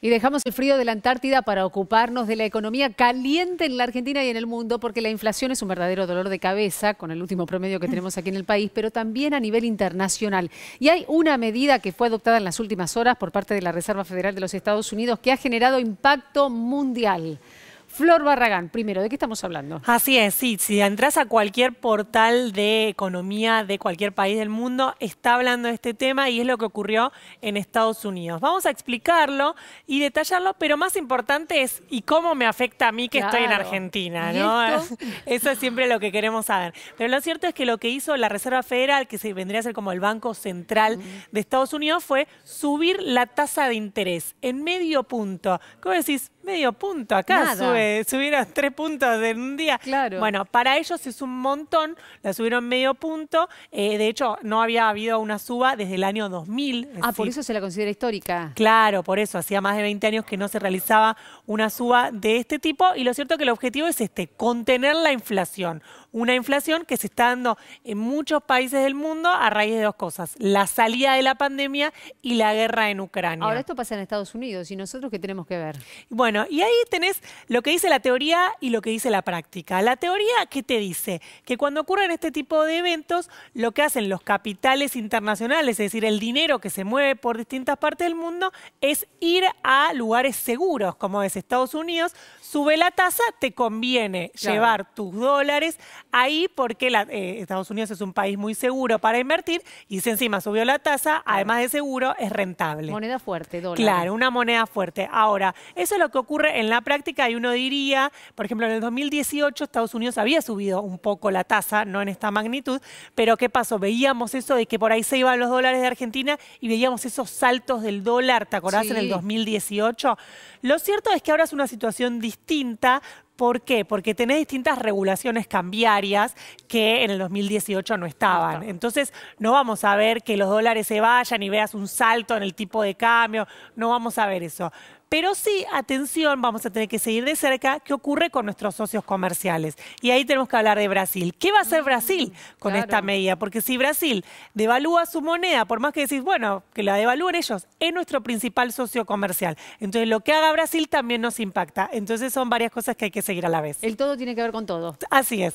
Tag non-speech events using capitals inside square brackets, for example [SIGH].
Y dejamos el frío de la Antártida para ocuparnos de la economía caliente en la Argentina y en el mundo, porque la inflación es un verdadero dolor de cabeza, con el último promedio que mm. tenemos aquí en el país, pero también a nivel internacional. Y hay una medida que fue adoptada en las últimas horas por parte de la Reserva Federal de los Estados Unidos que ha generado impacto mundial. Flor Barragán, primero, ¿de qué estamos hablando? Así es, sí, si entras a cualquier portal de economía de cualquier país del mundo, está hablando de este tema y es lo que ocurrió en Estados Unidos. Vamos a explicarlo y detallarlo, pero más importante es y cómo me afecta a mí que estoy en Argentina, ¿no? [LAUGHS] Eso es siempre lo que queremos saber. Pero lo cierto es que lo que hizo la Reserva Federal, que se vendría a ser como el Banco Central mm. de Estados Unidos, fue subir la tasa de interés en medio punto. ¿Cómo decís? medio punto. Acá sube, subieron [LAUGHS] tres puntos en un día. Bueno, para ellos es un montón, la subieron medio punto. Eh, de hecho, no había habido una suba desde el año 2000. ah, por eso se la considera histórica. Claro, por eso. Hacía más de 20 años que no se realizaba una suba de este tipo. Y lo cierto es que el objetivo es este, contener la inflación. Una inflación que se está dando en muchos países del mundo a raíz de dos cosas. La salida de la pandemia y la guerra en Ucrania. Ahora esto pasa en Estados Unidos. ¿Y nosotros qué tenemos que ver? Bueno, y ahí tenés lo que dice la teoría y lo que dice la práctica. La teoría, ¿qué te dice? Que cuando ocurren este tipo de eventos, lo que hacen los capitales internacionales, es decir, el dinero que se mueve por distintas partes del mundo, es ir a lugares seguros, como es Estados Unidos, sube la tasa, te conviene llevar tus dólares ahí porque eh, Estados Unidos es un país muy seguro para invertir y si encima subió la tasa, además de seguro, es rentable. Moneda fuerte, dólar. Claro, una moneda fuerte. Ahora, eso es lo que ocurre en la práctica y uno diría, por ejemplo, en el 2018 Estados Unidos había subido un poco la tasa, no en esta magnitud, pero ¿qué pasó? Veíamos eso de que por ahí se iban los dólares de Argentina y veíamos esos saltos del dólar, ¿te acordás? En el 2018. Lo cierto es que ahora es una situación distinta, ¿Por qué? Porque tenés distintas regulaciones cambiarias que en el 2018 no estaban. Entonces, no vamos a ver que los dólares se vayan y veas un salto en el tipo de cambio, no vamos a ver eso. Pero sí, atención, vamos a tener que seguir de cerca qué ocurre con nuestros socios comerciales. Y ahí tenemos que hablar de Brasil. ¿Qué va a hacer mm, Brasil con esta medida? Porque si Brasil devalúa su moneda, por más que decís, bueno, que la devalúen ellos, es nuestro principal socio comercial. Entonces, lo que haga Brasil también nos impacta. Entonces, son varias cosas que hay que seguir a la vez. El todo tiene que ver con todo. Así es.